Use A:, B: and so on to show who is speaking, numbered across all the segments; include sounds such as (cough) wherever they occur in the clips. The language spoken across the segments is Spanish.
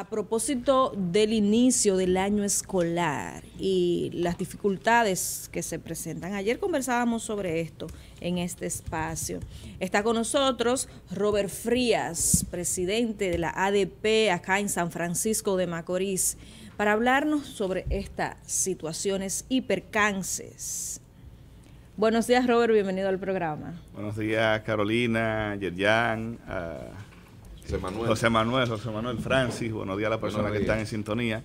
A: A propósito del inicio del año escolar y las dificultades que se presentan, ayer conversábamos sobre esto en este espacio. Está con nosotros Robert Frías, presidente de la ADP acá en San Francisco de Macorís, para hablarnos sobre estas situaciones y Buenos días, Robert, bienvenido al programa.
B: Buenos días, Carolina, Yerjan, a José Manuel. José Manuel, José Manuel Francis, buenos días a la persona que está en sintonía.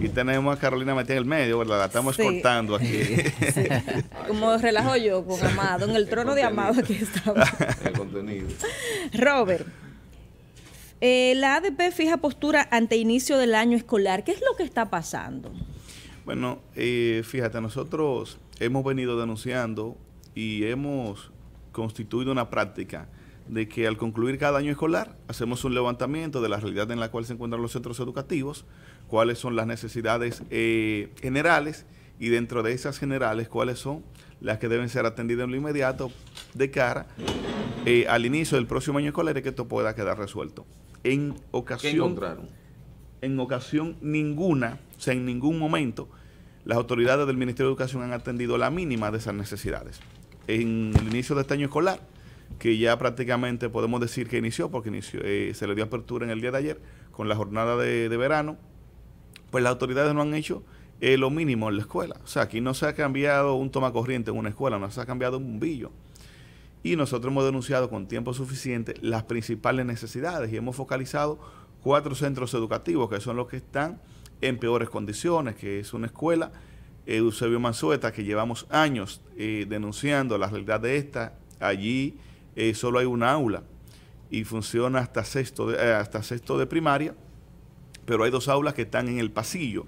B: Y tenemos a Carolina Matías en el medio, ¿verdad? La estamos cortando aquí.
A: Como relajo yo con Amado, en el trono de Amado aquí estamos.
B: El contenido.
A: Robert, eh, la ADP fija postura ante inicio del año escolar. ¿Qué es lo que está pasando?
B: Bueno, eh, fíjate, nosotros hemos venido denunciando y hemos constituido una práctica de que al concluir cada año escolar hacemos un levantamiento de la realidad en la cual se encuentran los centros educativos, cuáles son las necesidades eh, generales y dentro de esas generales cuáles son las que deben ser atendidas en lo inmediato de cara eh, al inicio del próximo año escolar y que esto pueda quedar resuelto. En ocasión, En ocasión ninguna, o sea, en ningún momento, las autoridades del Ministerio de Educación han atendido la mínima de esas necesidades. En el inicio de este año escolar, que ya prácticamente podemos decir que inició, porque eh, se le dio apertura en el día de ayer con la jornada de, verano, pues las autoridades no han hecho eh, lo mínimo en la escuela. O sea, aquí no se ha cambiado un toma corriente en una escuela, no se ha cambiado un bombillo. Y nosotros hemos denunciado con tiempo suficiente las principales necesidades y hemos focalizado cuatro centros educativos, que son los que están en peores condiciones, que es una escuela, eh, Eusebio Manzueta, que llevamos años denunciando la realidad de esta. Allí eh, solo hay una aula y funciona hasta sexto, de, eh, hasta sexto de primaria, pero hay dos aulas que están en el pasillo.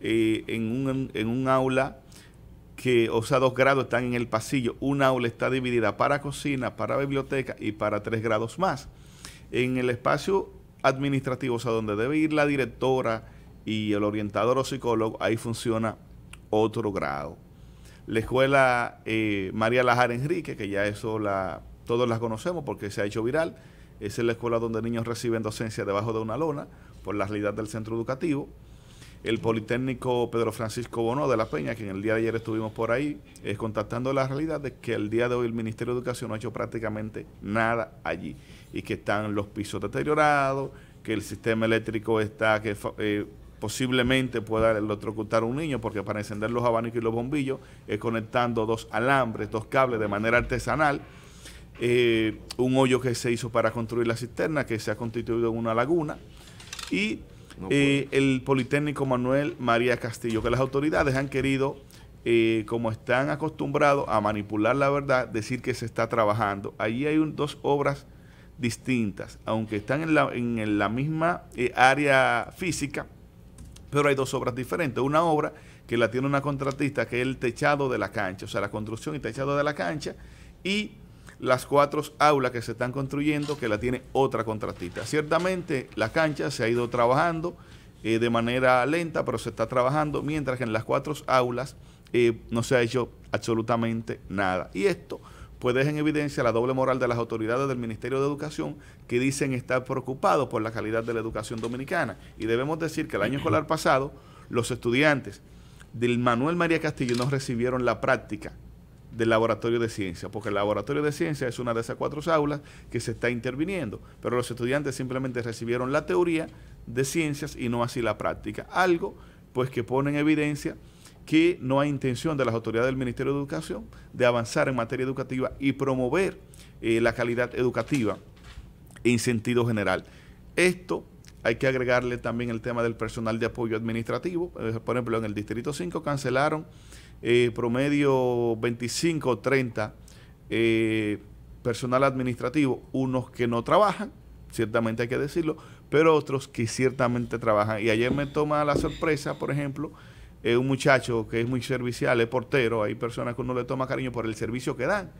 B: Eh, en, un, aula que, o sea, dos grados están en el pasillo, una aula está dividida para cocina, para biblioteca y para tres grados más. En el espacio administrativo, o sea, donde debe ir la directora y el orientador o psicólogo, ahí funciona otro grado. La escuela María Lajar Enrique, que ya eso la, todos las conocemos porque se ha hecho viral. Es la escuela donde niños reciben docencia debajo de una lona por la realidad del centro educativo. El Politécnico Pedro Francisco Bono de la Peña, que en el día de ayer estuvimos por ahí, es contactando la realidad de que el día de hoy el Ministerio de Educación no ha hecho prácticamente nada allí y que están los pisos deteriorados, que el sistema eléctrico está que eh, posiblemente pueda electrocutar a un niño porque para encender los abanicos y los bombillos es conectando dos alambres, dos cables de manera artesanal eh, un hoyo que se hizo para construir la cisterna, que se ha constituido en una laguna, y eh, el Politécnico Manuel María Castillo, que las autoridades han querido, eh, como están acostumbrados a manipular la verdad, decir que se está trabajando. Allí hay dos obras distintas, aunque están en la, en la misma área física, pero hay dos obras diferentes. Una obra que la tiene una contratista, que es el techado de la cancha, o sea, la construcción y techado de la cancha, y las cuatro aulas que se están construyendo, que la tiene otra contratista. Ciertamente la cancha se ha ido trabajando eh, de manera lenta, pero se está trabajando, mientras que en las cuatro aulas eh, no se ha hecho absolutamente nada. Y esto pues deja en evidencia la doble moral de las autoridades del Ministerio de Educación que dicen estar preocupados por la calidad de la educación dominicana. Y debemos decir que el año escolar pasado los estudiantes del Manuel María Castillo no recibieron la práctica del laboratorio de ciencia, porque el laboratorio de ciencia es una de esas cuatro aulas que se está interviniendo, pero los estudiantes simplemente recibieron la teoría de ciencias y no así la práctica, algo pues que pone en evidencia que no hay intención de las autoridades del Ministerio de Educación de avanzar en materia educativa y promover eh, la calidad educativa en sentido general. Esto hay que agregarle también el tema del personal de apoyo administrativo. Eh, por ejemplo, en el Distrito 5 cancelaron eh, promedio 25 30 eh, personal administrativo, unos que no trabajan, ciertamente hay que decirlo, pero otros que ciertamente trabajan. Y ayer me toma la sorpresa, por ejemplo, eh, un muchacho que es muy servicial, es portero, hay personas que uno le toma cariño por el servicio que dan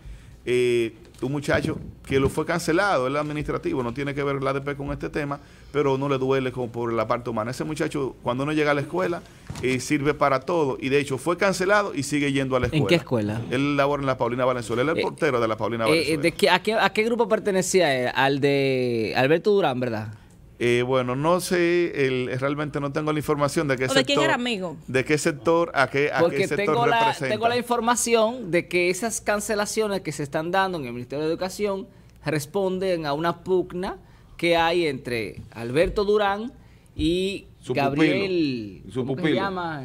B: eh, un muchacho que lo fue cancelado, el administrativo, no tiene que ver la ADP con este tema, pero no le duele como por la parte humana. Ese muchacho, cuando no llega a la escuela, eh, sirve para todo. Y de hecho, fue cancelado y sigue yendo a la escuela. ¿En qué escuela? Él labora en la Paulina Valenzuela, él es eh, portero de la Paulina eh, Valenzuela.
C: ¿de a, qué, a, qué,
B: grupo pertenecía Al de Alberto Durán, ¿verdad? Eh, bueno, no sé, realmente no tengo la información de qué sector. ¿De quién era amigo? ¿De qué sector? ¿A qué, a sector tengo la, tengo
C: la información de que esas cancelaciones que se están dando en el Ministerio de Educación responden a una pugna que hay entre Alberto Durán y Gabriel. Su se llama?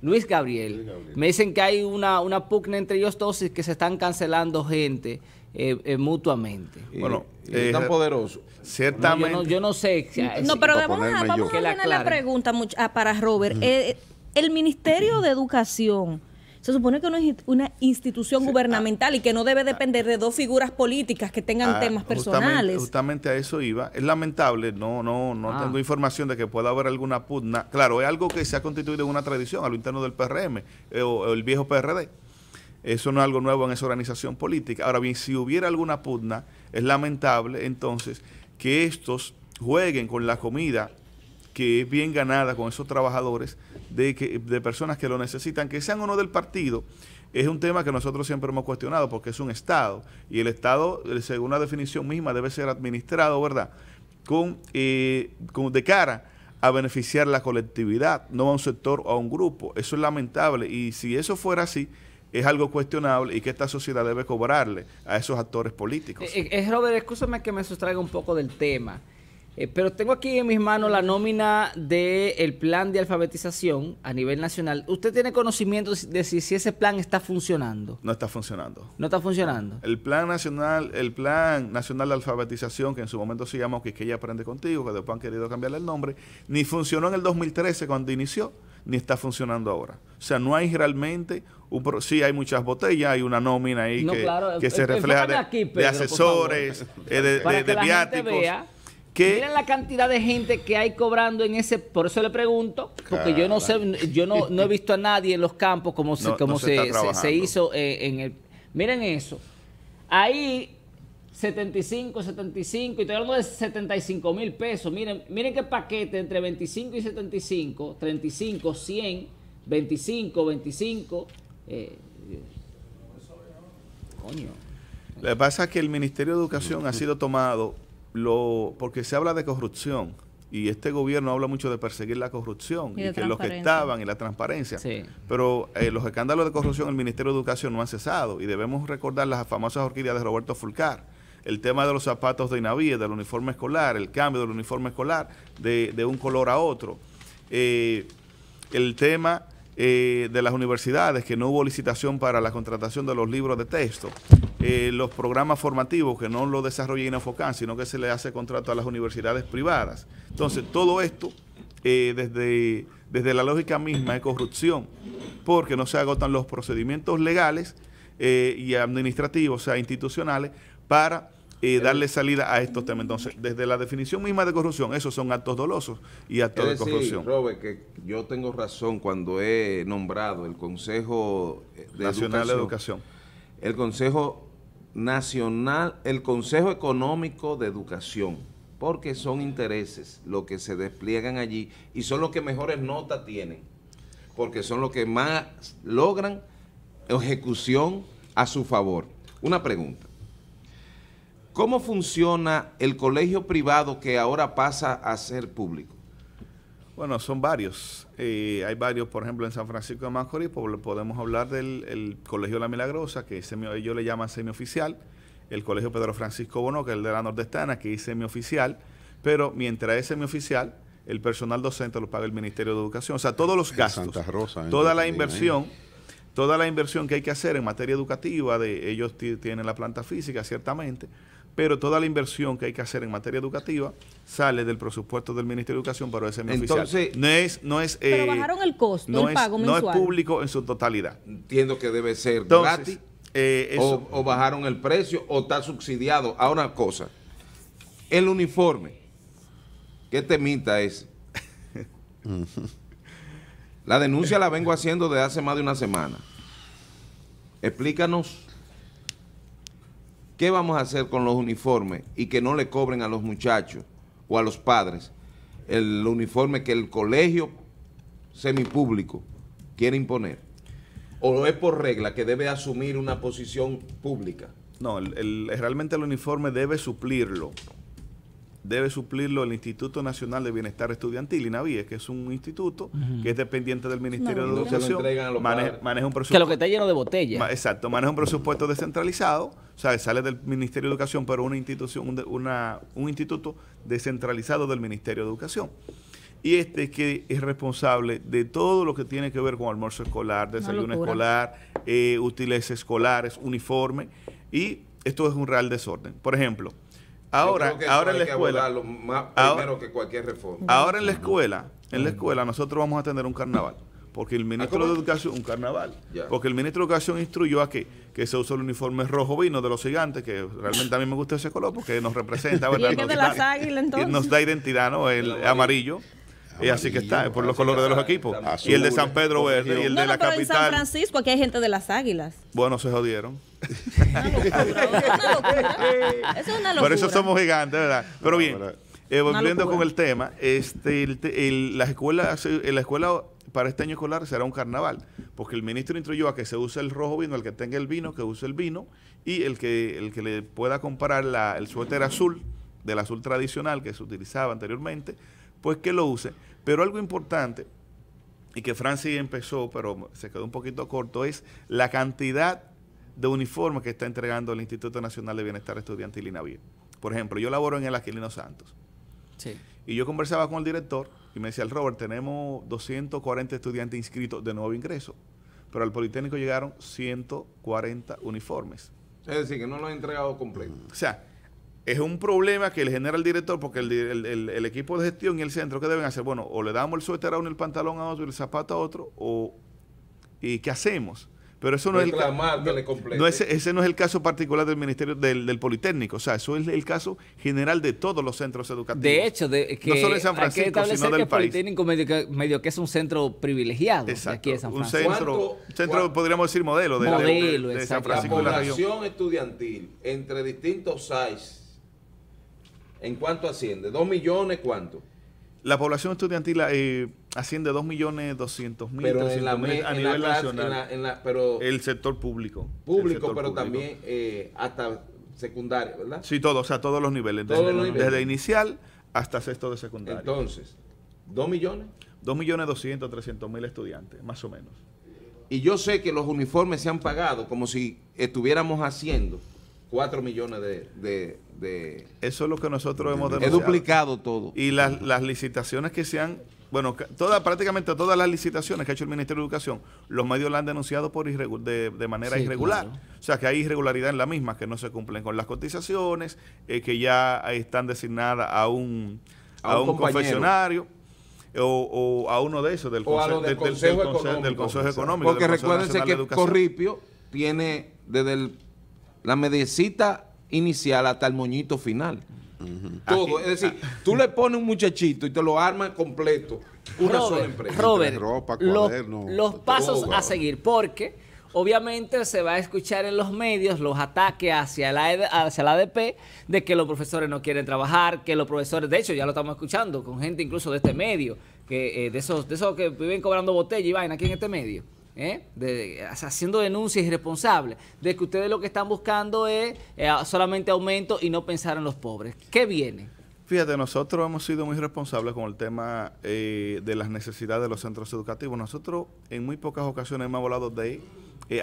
C: Luis Gabriel. Me dicen que hay una, una pugna entre ellos dos y que se están cancelando gente mutuamente. Bueno, tan poderoso. Ciertamente. yo, no, sé. No, pero vamos a, vamos a la, la pregunta
A: ah, para Robert. Mm. Eh, el Ministerio de Educación se supone que no es una institución gubernamental y que no debe ah, depender de dos figuras políticas que tengan ah, temas personales.
B: Justamente, a eso iba. Es lamentable, no, no, no tengo información de que pueda haber alguna pugna. Claro, es algo que se ha constituido en una tradición a lo interno del PRM eh, o el viejo PRD. Eso no es algo nuevo en esa organización política. Ahora bien, si hubiera alguna pugna, es lamentable entonces que estos jueguen con la comida que es bien ganada con esos trabajadores, de, de personas que lo necesitan, que sean o no del partido, es un tema que nosotros siempre hemos cuestionado porque es un Estado y el Estado, eh, según la definición misma, debe ser administrado, ¿verdad? Con, eh, con de cara a beneficiar la colectividad, no a un sector o a un grupo. Eso es lamentable y si eso fuera así, es algo cuestionable y que esta sociedad debe cobrarle a esos actores políticos. es eh,
C: eh, eh, Robert, escúchame que me sustraiga un poco del tema, pero tengo aquí en mis manos la nómina ...de el plan de alfabetización a nivel nacional. ¿Usted tiene conocimiento de si, ese plan está funcionando? No está funcionando. No está funcionando.
B: El plan nacional, el plan nacional de alfabetización, que en su momento se llamó ella Aprende Contigo, que después han querido cambiarle el nombre, ni funcionó en el 2013 cuando inició, ni está funcionando ahora. O sea, no hay realmente sí hay muchas botellas, hay una nómina ahí que, se refleja de, asesores, eh, de, viáticos. miren
C: la cantidad de gente que hay cobrando en ese, por eso le pregunto, porque yo no sé, yo no, he visto a nadie en los campos como se, como se, hizo eh, en, el. Miren eso. Ahí 75, 75, y estoy hablando de 75 mil pesos. Miren, miren qué paquete entre 25 y 75, 35, 100, 25, 25. Eh,
B: coño. Lo que pasa es que el Ministerio de Educación ha sido tomado lo porque se habla de corrupción y este gobierno habla mucho de perseguir la corrupción y, que los que estaban y la transparencia. Pero eh, los escándalos de corrupción en el Ministerio de Educación no han cesado y debemos recordar las famosas orquídeas de Roberto Fulcar, el tema de los zapatos de Inavíes, del uniforme escolar, el cambio del uniforme escolar de, un color a otro, eh, el tema eh, de las universidades, que no hubo licitación para la contratación de los libros de texto, eh, los programas formativos, que no lo desarrolla Inafocan, sino que se le hace contrato a las universidades privadas. Entonces, todo esto, eh, desde, desde la lógica misma, es corrupción, porque no se agotan los procedimientos legales y administrativos, o sea, institucionales, para y darle salida a estos temas. Entonces, desde la definición misma de corrupción, esos son actos dolosos y actos de corrupción.
D: Robert, que yo tengo razón cuando he nombrado el Consejo Nacional de Educación. El Consejo Nacional, el Consejo Económico de Educación, porque son intereses los que se despliegan allí y son los que mejores notas tienen, porque son los que más logran ejecución a su favor. Una pregunta. ¿Cómo funciona el colegio privado que ahora pasa a ser público?
B: Bueno, son varios. Eh, hay varios, por ejemplo, en San Francisco de Macorís, pues, podemos hablar del Colegio la Milagrosa, que ellos le llaman semioficial, el Colegio Pedro Francisco Bono, que es el de la Nordestana, que es semioficial, pero mientras es semioficial, el personal docente lo paga el Ministerio de Educación. O sea, todos los gastos, toda la inversión, toda la inversión que hay que hacer en materia educativa, de ellos tienen la planta física, ciertamente, pero toda la inversión que hay que hacer en materia educativa sale del presupuesto del Ministerio de Educación Pero ese Entonces, No es, no es, pero eh, bajaron
A: el costo, no pago mensual. No es
B: público en su totalidad.
D: Entiendo que debe ser gratis eh, O, bajaron el precio o está subsidiado. Ahora cosa, el uniforme, ¿qué temita es? (laughs) la denuncia la vengo haciendo desde hace más de una semana. Explícanos ¿Qué vamos a hacer con los uniformes y que no le cobren a los muchachos o a los padres el uniforme que el colegio semipúblico quiere imponer? ¿O es
B: por regla que debe asumir una posición pública? No, realmente el uniforme debe suplirlo debe suplirlo el Instituto Nacional de Bienestar Estudiantil, INAVIE, que es un instituto que es dependiente del Ministerio de Educación. maneja, un presupuesto. Que lo que está lleno de botellas. Exacto, maneja un presupuesto descentralizado, o sea, sale del Ministerio de Educación, pero una institución, un, una, un instituto descentralizado del Ministerio de Educación y este que es responsable de todo lo que tiene que ver con almuerzo escolar, desayuno escolar, eh, útiles escolares, uniforme, y esto es un real desorden. Por ejemplo, Ahora, ahora en la escuela, que
D: cualquier reforma. Ahora en la
B: escuela, en la escuela nosotros vamos a tener un carnaval. Porque el ministro ¿Ah, de Educación, un carnaval, porque el ministro Educación instruyó a que, que se usó el uniforme rojo vino de los gigantes, que realmente a mí me gusta ese color porque nos representa, (laughs) ¿verdad? Nos, de las
A: águilas, entonces? nos,
B: da identidad, ¿no? El amarillo. Y así que está, por los colores de los equipos. y el de San Pedro verde y el de la capital. San
A: Francisco aquí hay gente de las águilas.
B: Bueno, se jodieron. Eso
A: es una locura.
B: Por eso somos gigantes, ¿verdad? Pero bien, eh, volviendo con el tema, este, escuelas, eh, la escuela para este año escolar será un carnaval, porque el ministro instruyó a que se use el rojo vino, el que tenga el vino, que use el vino, y el que, el que le pueda comprar el suéter azul, del azul tradicional que se utilizaba anteriormente, pues que lo use. Pero algo importante, y que Francis empezó, pero se quedó un poquito corto, es la cantidad de uniformes que está entregando el Instituto Nacional de Bienestar Estudiantil INAVIE. Por ejemplo, yo laboro en el Aquilino Santos. Sí. Y yo conversaba con el director y me decía, el Robert, tenemos 240 estudiantes inscritos de nuevo ingreso, pero al Politécnico llegaron 140 uniformes.
D: Es decir, que no lo han entregado completo.
B: O sea, es un problema que le genera el director porque el, equipo de gestión y el centro, ¿qué deben hacer? Bueno, o le damos el suéter a uno, el pantalón a otro, el zapato a otro, o ¿y qué hacemos? Pero eso no es
D: el
B: ese no es el caso particular del Ministerio del, Politécnico, o sea, eso es el caso general de todos los centros educativos. De hecho, no solo de San Francisco, sino del el Politécnico
C: medio que, es un centro privilegiado aquí de San Francisco. Un centro,
B: podríamos decir modelo de, La población
D: estudiantil entre distintos sites ¿En cuánto asciende? ¿Dos millones cuánto?
B: La población estudiantil asciende a millones pero mil, a nivel nacional.
D: pero el sector
B: público. Público, pero también
D: eh, hasta secundario, ¿verdad? Sí,
B: todo, o sea, todos los niveles. Todos los niveles. desde inicial hasta sexto de secundaria. Entonces, ¿dos millones? Dos millones doscientos, trescientos mil estudiantes, más o menos. Y yo sé que los
D: uniformes se han pagado como si estuviéramos haciendo 4 millones de,
B: Eso es lo que nosotros hemos denunciado. He duplicado
D: todo. Y las,
B: las licitaciones que se han... Bueno, toda, prácticamente todas las licitaciones que ha hecho el Ministerio de Educación, los medios la han denunciado por de, manera irregular. O sea, que hay irregularidad en la misma, que no se cumplen con las cotizaciones, eh, que ya están designadas a un, a, un, confesionario. O, o, a uno de esos, del, consejo, del, del, consejo, del, consejo, económico. Porque recuérdense que
D: Corripio tiene desde el la medecita inicial hasta el moñito final. Todo, es decir, ah. tú le pones un muchachito y te lo armas completo. Una sola empresa. Robert, los, pasos a
C: seguir, porque obviamente se va a escuchar en los medios los ataques hacia la, e hacia la ADP de que los profesores no quieren trabajar, que los profesores, de hecho ya lo estamos escuchando con gente incluso de este medio, que eh, de, esos, de esos que viven cobrando botella y vaina aquí en este medio ¿eh? de, haciendo denuncias irresponsables, de que ustedes lo que están buscando es eh, solamente aumento y no
B: pensar en los pobres. ¿Qué viene? Fíjate, nosotros hemos sido muy responsables con el tema eh, de las necesidades de los centros educativos. Nosotros en muy pocas ocasiones hemos hablado de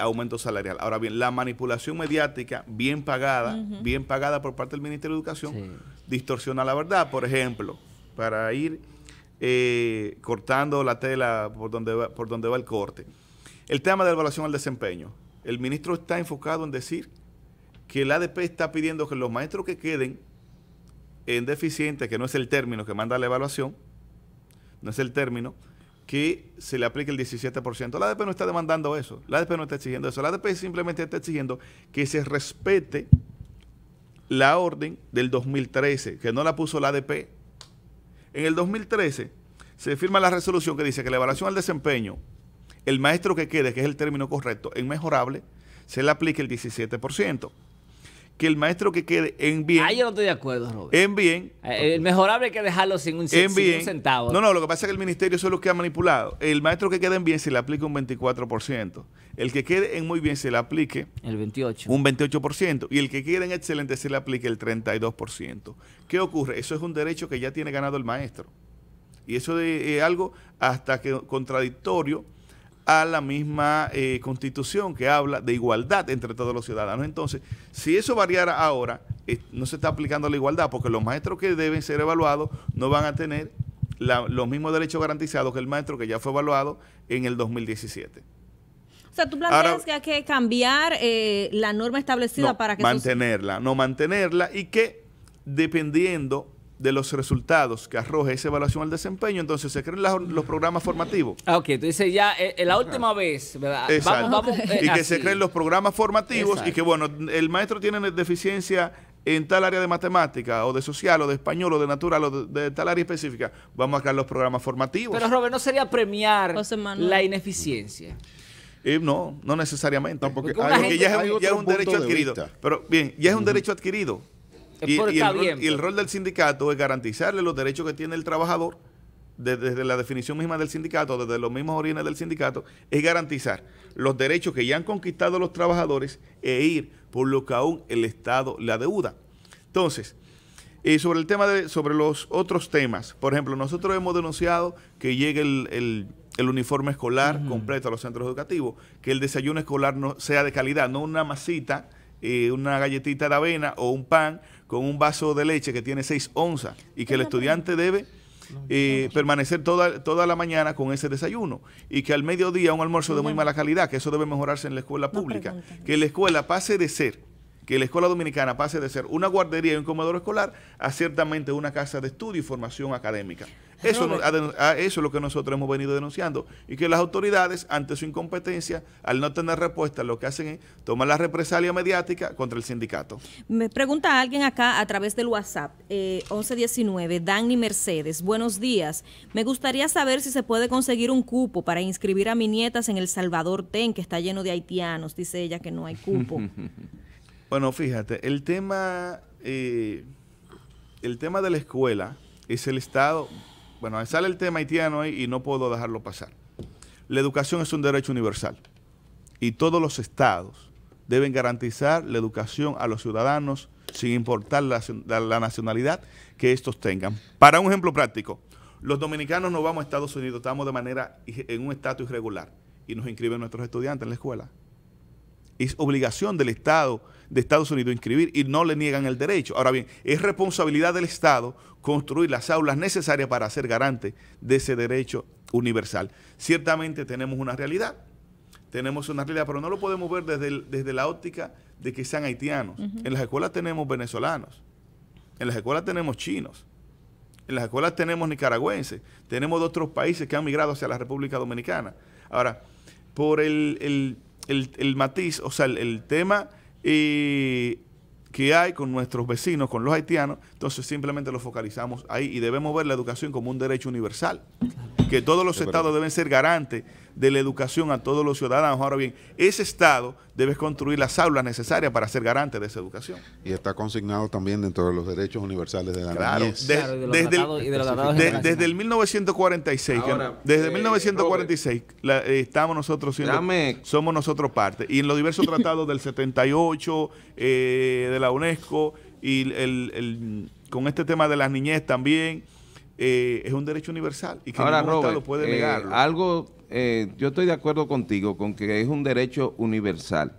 B: aumento salarial. Ahora bien, la manipulación mediática, bien pagada, bien pagada por parte del Ministerio de Educación, distorsiona la verdad. Por ejemplo, para ir cortando la tela por donde por donde va el corte. El tema de la evaluación al desempeño. El ministro está enfocado en decir que el ADP está pidiendo que los maestros que queden en deficiente, que no es el término que manda la evaluación, no es el término, que se le aplique el 17%. La ADP no está demandando eso, la ADP no está exigiendo eso, la ADP simplemente está exigiendo que se respete la orden del 2013, que no la puso la ADP. En el 2013 se firma la resolución que dice que la evaluación al desempeño el maestro que quede, que es el término correcto, en mejorable, se le aplique el 17%. Que el maestro que quede en bien. Ah, yo no estoy de acuerdo, Robert. En bien. Eh, eh, el mejorable hay que dejarlo sin un, centavo. No, no, lo que pasa es que el ministerio eso es lo que ha manipulado. El maestro que quede en bien se le aplique un 24%. El que quede en muy bien se le aplique. El 28%. Un 28%. Y el que quede en excelente se le aplique el 32%. ¿Qué ocurre? Eso es un derecho que ya tiene ganado el maestro. Y eso es algo hasta que contradictorio a la misma eh, constitución que habla de igualdad entre todos los ciudadanos. Entonces, si eso variara ahora, eh, no se está aplicando la igualdad porque los maestros que deben ser evaluados no van a tener los mismos derechos garantizados que el maestro que ya fue evaluado en el 2017.
A: O sea, tú planteas que hay que cambiar eh, la norma establecida para que...
B: Mantenerla, no mantenerla y que dependiendo de los resultados que arroje esa evaluación al desempeño, entonces se creen los programas formativos.
C: Ah, ok, entonces ya, es eh, la última vez, ¿verdad? Exacto. Vamos, eh, y
B: que se creen los programas formativos y que, bueno, el maestro tiene deficiencia en tal área de matemática o de social o de español o de natural o de, tal área específica, vamos a crear los programas formativos. Pero,
C: Robert, ¿no sería premiar la
B: ineficiencia? Eh, no, no necesariamente. porque, ya, es, un derecho adquirido. Pero bien, ya es un derecho adquirido. Y, el, rol del sindicato es garantizarle los derechos que tiene el trabajador desde, la definición misma del sindicato, desde los mismos orígenes del sindicato, es garantizar los derechos que ya han conquistado los trabajadores e ir por lo que aún el Estado la deuda. Entonces, sobre el tema de, sobre los otros temas, por ejemplo, nosotros hemos denunciado que llegue el, uniforme escolar completo a los centros educativos, que el desayuno escolar no sea de calidad, no una masita eh, una galletita de avena o un pan con un vaso de leche que tiene 6 onzas y que el estudiante debe eh, permanecer toda, toda la mañana con ese desayuno y que al mediodía un almuerzo de muy mala calidad, que eso debe mejorarse en la escuela pública, que la escuela pase de ser que la escuela dominicana pase de ser una guardería y un comedor escolar a ciertamente una casa de estudio y formación académica. Eso, a, ah, eso es lo que nosotros hemos venido denunciando. Y que las autoridades, ante su incompetencia, al no tener respuesta, lo que hacen es tomar la represalia mediática contra el sindicato.
A: Me pregunta alguien acá a través del WhatsApp, 1119, eh, Dani Mercedes. Buenos días. Me gustaría saber si se puede conseguir un cupo para inscribir a mi nietas en El Salvador TEN, que está lleno de haitianos. Dice ella que no hay cupo. (laughs)
B: bueno, fíjate, el tema, eh, el tema de la escuela es el Estado bueno, sale el tema haitiano ahí y no puedo dejarlo pasar. La educación es un derecho universal y todos los estados deben garantizar la educación a los ciudadanos sin importar la, nacionalidad que estos tengan. Para un ejemplo práctico, los dominicanos no vamos a Estados Unidos, estamos de manera en un estatus irregular y nos inscriben nuestros estudiantes en la escuela. Es obligación del Estado de Estados Unidos inscribir y no le niegan el derecho. Ahora bien, es responsabilidad del Estado construir las aulas necesarias para ser garante de ese derecho universal. Ciertamente tenemos una realidad, tenemos una realidad, pero no lo podemos ver desde, desde la óptica de que sean haitianos. En las escuelas tenemos venezolanos, en las escuelas tenemos chinos, en las escuelas tenemos nicaragüenses, tenemos de otros países que han migrado hacia la República Dominicana. Ahora, por el, el matiz, o sea, el tema y que hay con nuestros vecinos, con los haitianos, entonces simplemente lo focalizamos ahí y debemos ver la educación como un derecho universal, que todos los estados deben ser garantes de la educación a todos los ciudadanos. Ahora bien, ese Estado debe construir las aulas necesarias para ser garante de esa educación. Y está consignado también dentro de los derechos universales de la niñez. desde, el, 1946, desde 1946 eh, eh, estamos nosotros siendo, somos nosotros parte. Y en los diversos tratados del 78, eh, de la UNESCO, y con este tema de las niñez también eh, es un derecho universal y que Ahora, lo puede eh, negar.
D: algo, eh, yo estoy de acuerdo contigo con que es un derecho universal,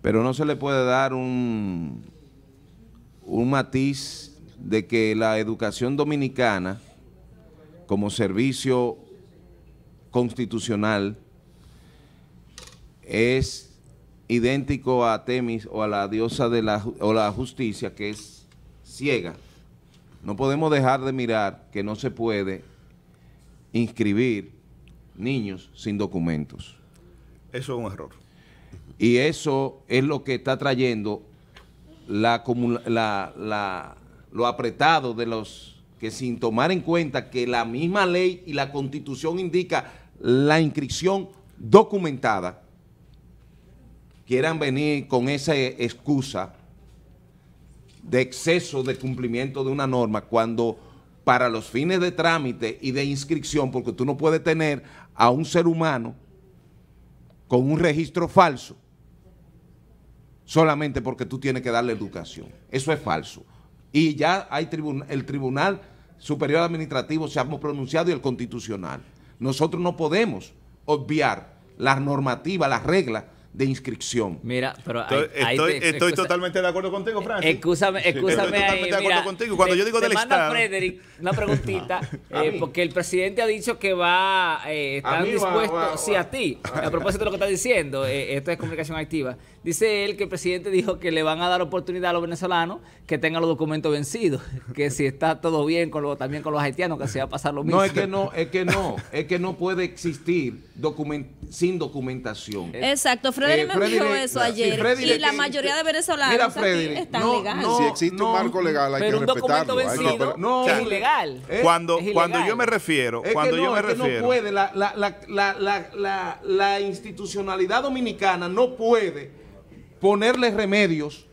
D: pero no se le puede dar un, un matiz de que la educación dominicana como servicio constitucional es idéntico a Temis o a la diosa de la, o la justicia que es ciega no podemos dejar de mirar que no se puede inscribir niños sin documentos. Eso es un error. Y eso es lo que está trayendo la, lo apretado de los que sin tomar en cuenta que la misma ley y la constitución indica la inscripción documentada, quieran venir con esa excusa de exceso de cumplimiento de una norma cuando para los fines de trámite y de inscripción, porque tú no puedes tener a un ser humano con un registro falso solamente porque tú tienes que darle educación. Eso es falso. Y ya hay el Tribunal Superior Administrativo se ha pronunciado y el Constitucional. Nosotros no podemos obviar las normativas, las reglas de inscripción.
B: Mira, pero estoy, totalmente de acuerdo contigo, Francis. Excúsame, excúsame Estoy totalmente de acuerdo contigo. Cuando yo digo del manda Estado.
C: Frederick una preguntita, (laughs) eh, porque el presidente ha dicho que va, eh, estar dispuesto, sí, a ti, a propósito de lo que está diciendo, eh, esto es comunicación activa Dice él que el presidente dijo que le van a dar oportunidad a los venezolanos que tengan los documentos vencidos, (laughs) que si está todo bien con los también con los haitianos, que se va a pasar lo mismo. No, es que
D: no, es que no, es que no puede existir sin documentación. Eh, Exacto, Freddy
A: eh, me dijo eso ayer. y la mayoría de venezolanos mira, Freddy, están no, legales. No, si existe
B: un marco legal, hay pero un Documento vencido, no, es ilegal. cuando, cuando yo me refiero, cuando yo me refiero. no puede,
D: la, la, la, la institucionalidad dominicana no puede ponerle remedios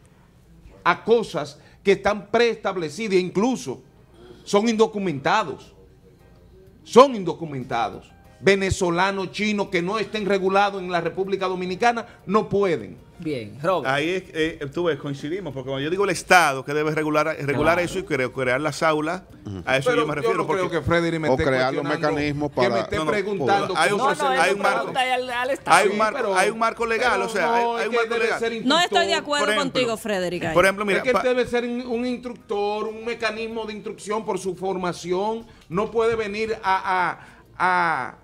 D: a cosas que están preestablecidas, e incluso son indocumentados. Son indocumentados. Venezolano, chino que no estén regulados en la República Dominicana no pueden.
B: Bien, Robert. Ahí es, eh, tú ves, coincidimos, porque cuando yo digo el Estado que debe regular, regular eso y creo, crear las aulas, a eso yo me refiero. porque, me o crear los mecanismos para. Que me esté preguntando. Hay un, hay un
C: marco, hay, un marco legal,
D: o sea, hay, un marco legal. No estoy de acuerdo
A: contigo, Frederick. Por ejemplo, mira. Es que
C: debe ser un
D: instructor, un mecanismo de instrucción por su formación. No puede venir a, a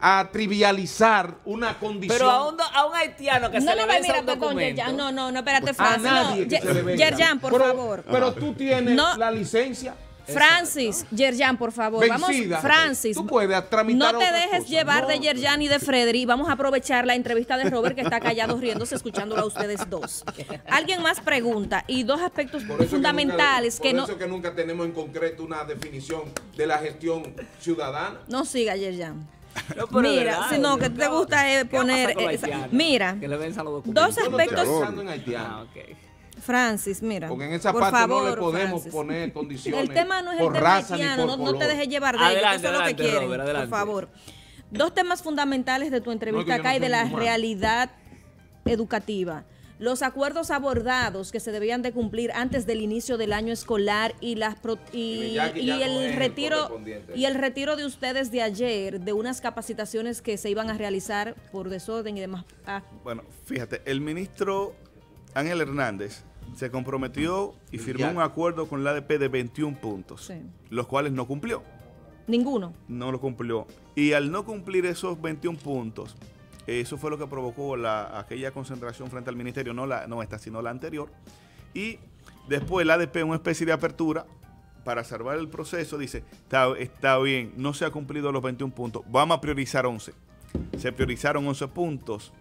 D: a trivializar una condición. Pero
A: pues, pues, a un, a un haitiano que se le venza documento. Yerjan, no, no, no, espérate, Francis. Yerjan, por favor. Pero tú tienes la licencia. Francis, Yerjan, por favor. Vamos, Francis.
D: Tú puedes tramitar No te dejes
A: llevar de Yerjan y de Fredri. Vamos a aprovechar la entrevista de Robert que está callado riéndose escuchándolo a ustedes dos. Alguien más pregunta y dos aspectos fundamentales que, no. eso
D: que nunca tenemos en concreto una definición de la gestión ciudadana.
A: No siga, Yerjan mira, si no,
C: que te gusta es
D: poner.
A: mira, dos aspectos. Ah, Francis, mira. Porque en esa parte no le podemos
D: poner condiciones. El tema no es el tema raza, haitiano, no, te dejes llevar de ellos, eso es lo que quieren. por favor.
A: Dos temas fundamentales de tu entrevista acá y de la realidad educativa los acuerdos abordados que se debían de cumplir antes del inicio del año escolar y las y, el, retiro y el retiro de ustedes de ayer de unas capacitaciones que se iban a realizar por desorden y demás. Ah.
B: Bueno, fíjate, el ministro Ángel Hernández se comprometió y firmó un acuerdo con la ADP de 21 puntos, los cuales no cumplió. Ninguno. No lo cumplió. Y al no cumplir esos 21 puntos, eso fue lo que provocó la, aquella concentración frente al ministerio, no, la, no esta, sino la anterior. Y después el ADP, una especie de apertura para salvar el proceso, dice, está, bien, no se ha cumplido los 21 puntos, vamos a priorizar 11. Se priorizaron 11 puntos.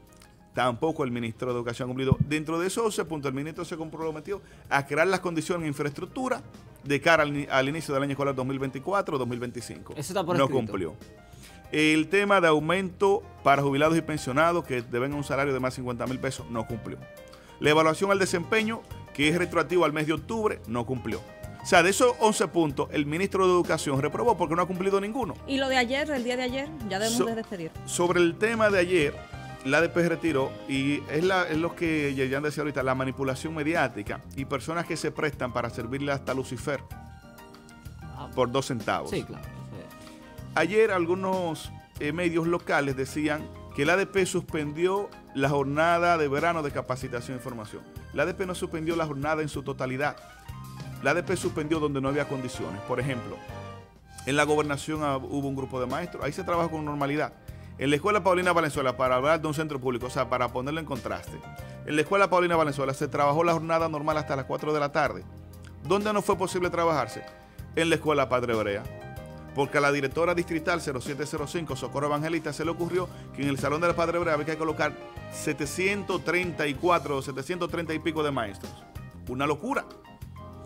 B: Tampoco el ministro de Educación ha cumplido. Dentro de esos 11 puntos, el ministro se comprometió a crear las condiciones de infraestructura de cara al, inicio del año escolar 2024-2025. Eso está No cumplió. El tema de aumento para jubilados y pensionados que deben un salario de más de 50 mil pesos no cumplió. La evaluación al desempeño, que es retroactivo al mes de octubre, no cumplió. O sea, de esos 11 puntos, el ministro de Educación reprobó porque no ha cumplido ninguno.
A: Y lo de ayer, el día de ayer, ya debemos de despedir.
B: Sobre el tema de ayer, la ADP retiró, y es, lo que Yerian decía ahorita, la manipulación mediática y personas que se prestan para servirle hasta Lucifer ah. por dos centavos. Sí, claro. Ayer algunos eh, medios locales decían que el ADP suspendió la jornada de verano de capacitación y e formación. La ADP no suspendió la jornada en su totalidad. La ADP suspendió donde no había condiciones. Por ejemplo, en la gobernación hubo un grupo de maestros, ahí se trabajó con normalidad. En la Escuela Paulina Valenzuela, para hablar de un centro público, o sea, para ponerlo en contraste, en la Escuela Paulina Valenzuela se trabajó la jornada normal hasta las 4 de la tarde. ¿Dónde no fue posible trabajarse? En la Escuela Padre Brea porque a la directora distrital 0705 Socorro Evangelista se le ocurrió que en el Salón de la Padre Hebrea había que colocar 734 o 730 y pico de maestros. Una locura.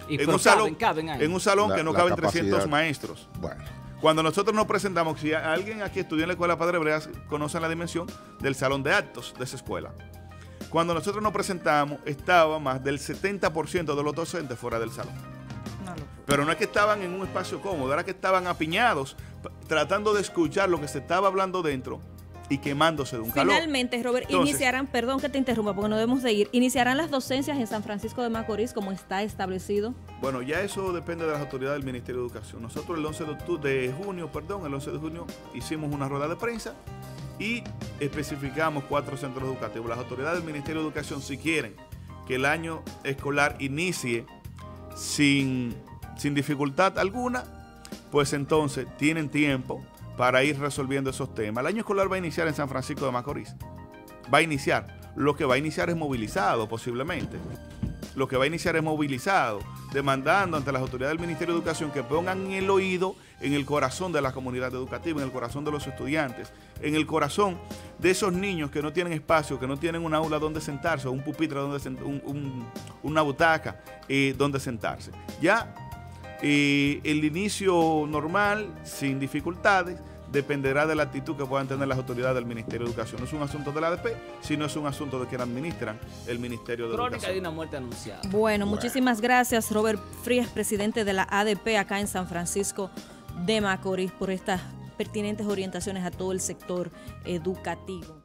B: en, un salón, que no caben 300 maestros. Bueno. Cuando nosotros nos presentamos, si alguien aquí estudió en la escuela Padre Breas, conoce la dimensión del salón de actos de esa escuela. Cuando nosotros nos presentamos, estaba más del 70% de los docentes fuera del salón. Pero no es que estaban en un espacio cómodo, era que estaban apiñados, tratando de escuchar lo que se estaba hablando dentro y quemándose de un calor.
A: Finalmente, Robert, iniciarán, perdón que te interrumpa porque no debemos de ir, iniciarán las docencias en San Francisco de Macorís como está establecido.
B: Bueno, ya eso depende de las autoridades del Ministerio de Educación. Nosotros el 11 de, junio, perdón, el 11 de junio hicimos una rueda de prensa y especificamos cuatro centros educativos. Las autoridades del Ministerio de Educación si quieren que el año escolar inicie sin sin dificultad alguna, pues entonces tienen tiempo para ir resolviendo esos temas. El año escolar va a iniciar en San Francisco de Macorís. Va a iniciar. Lo que va a iniciar es movilizado, posiblemente. Lo que va a iniciar es movilizado, demandando ante las autoridades del Ministerio de Educación que pongan el oído en el corazón de la comunidad educativa, en el corazón de los estudiantes, en el corazón de esos niños que no tienen espacio, que no tienen un aula donde sentarse, un pupitre, donde una butaca eh, donde sentarse. Ya y el inicio normal, sin dificultades, dependerá de la actitud que puedan tener las autoridades del Ministerio de Educación. No es un asunto de la ADP, sino es un asunto de quien administran el Ministerio de Educación. Crónica de una muerte anunciada.
A: Bueno, bueno, muchísimas gracias Robert Frías, presidente de la ADP acá en San Francisco de Macorís, por estas pertinentes orientaciones a todo el sector educativo.